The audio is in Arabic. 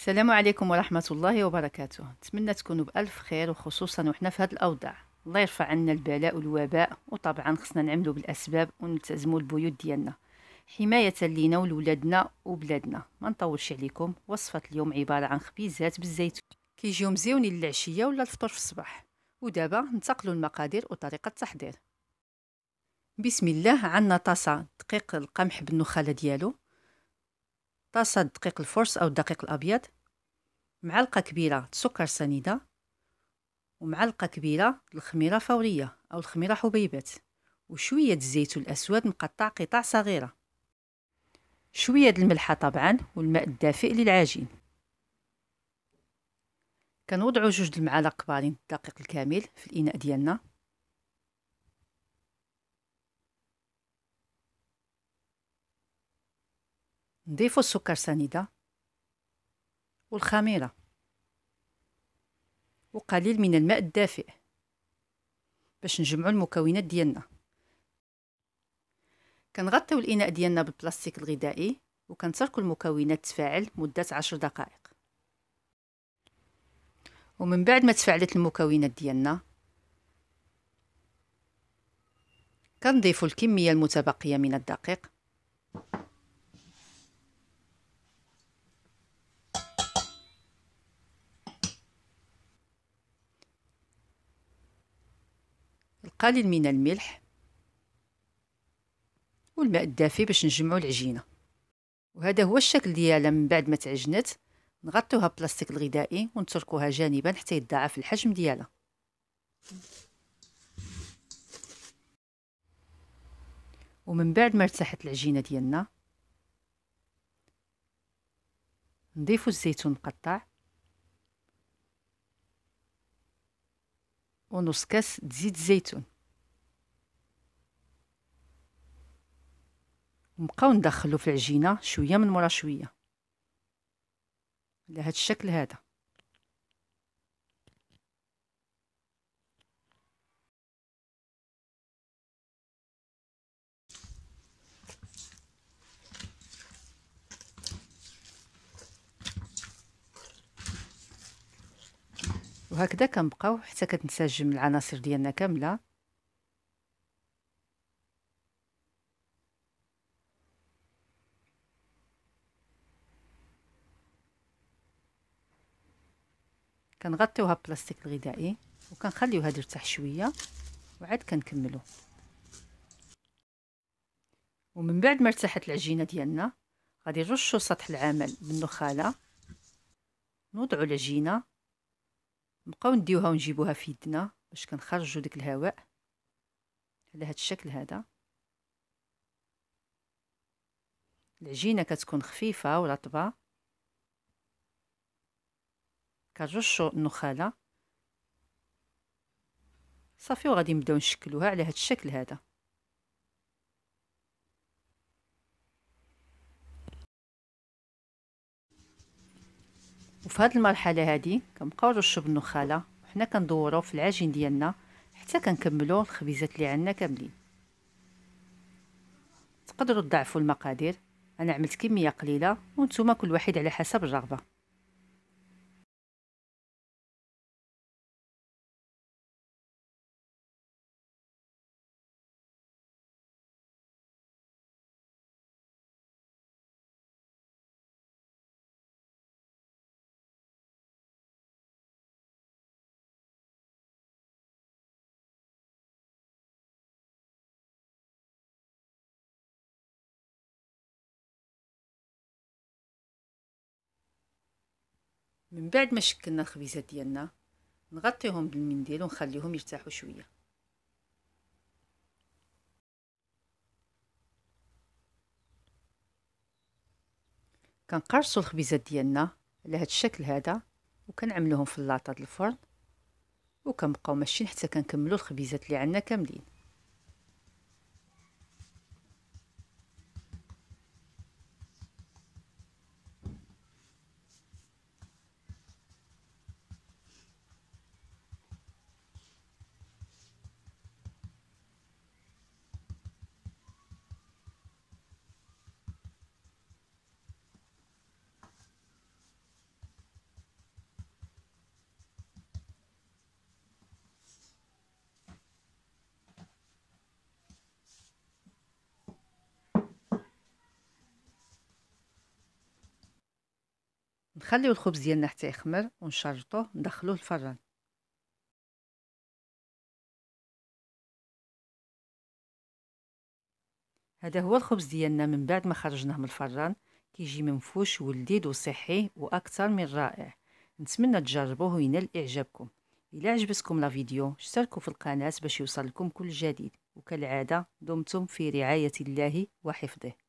السلام عليكم ورحمة الله وبركاته نتمنى تكونوا بألف خير وخصوصا وحنا في هذا الأوضاع الله يرفع عنا البلاء والوباء وطبعا خصنا نعملوا بالأسباب ونلتزموا البيوت ديالنا حماية لينا ولولادنا وبلادنا ما نطولش عليكم وصفة اليوم عبارة عن خبيزات بالزيتون كيجيو مزيونين للعشية ولا الفطور في الصباح ودابا ننتقلوا المقادير وطريقة التحضير بسم الله عندنا طاسة دقيق القمح بالنخالة ديالو طاسة دقيق الفرص أو الدقيق الأبيض معلقة كبيرة سكر سنيدة ومعلقة كبيرة الخميرة فورية أو الخميرة حبيبات وشوية الزيت الأسود مقطع قطع صغيرة شوية الملحة طبعا والماء الدافئ للعجين كنوضعو جوج المعالق كبارين الدقيق الكامل في الإناء ديالنا نضيفوا السكر سنيده والخميره وقليل من الماء الدافئ باش نجمعوا المكونات ديالنا كنغطيو الاناء ديالنا بالبلاستيك الغذائي وكنتركوا المكونات تفاعل مده عشر دقائق ومن بعد ما تفاعلت المكونات ديالنا كنضيفوا الكميه المتبقيه من الدقيق قليل من الملح والماء الدافي باش نجمعوا العجينه وهذا هو الشكل ديالها من بعد ما تعجنت نغطيوها بلاستيك الغذائي ونتركوها جانبا حتى يتضاعف الحجم ديالها ومن بعد ما ارتاحت العجينه ديالنا نضيفو الزيتون مقطع ونص كاس زيت الزيتون نبقاو ندخلو في العجينه شويه من مورا شويه على هذا الشكل هذا وهكذا كنبقاو حتى كتنسجم العناصر ديالنا كامله كنغطيوها ببلاستيك الغذائي وكنخليوها ترتاح شويه وعاد كنكملو ومن بعد ما ارتاحت العجينه ديالنا غادي نرشو سطح العمل بالنخاله نوضعو العجينه نبقاو نديوها ونجيبوها في يدنا باش كنخرجوا داك الهواء على هذا الشكل هذا العجينه كتكون خفيفه ورطبه كنرشوا النخاله صافي وغادي نبداو نشكلوها على هذا الشكل هذا وفي هذه المرحله هذه كنبقاو نرشوا النخاله وحنا كندورو في العجين ديالنا حتى كنكملو الخبيزات اللي عندنا كاملين تقدروا تضعفوا المقادير انا عملت كميه قليله وانتم كل واحد على حسب الرغبه من بعد ما شكلنا الخبيزات ديالنا نغطيهم بالمنديل ونخليهم يرتاحوا شويه كنقرصوا الخبيزات ديالنا على هذا الشكل هذا وكنعملوهم في اللاطه الفرن وكنبقاو ماشيين حتى كنكملوا الخبيزات اللي عندنا كاملين نخليو الخبز ديالنا حتى يخمر ونشرطوه ندخلوه الفران هذا هو الخبز ديالنا من بعد ما خرجناه من الفران كيجي منفوش ولذيذ وصحي واكثر من رائع نتمنى تجربوه وينال اعجابكم الى عجبتكم لا فيديو اشتركوا في القناه باش يوصلكم كل جديد وكالعاده دمتم في رعايه الله وحفظه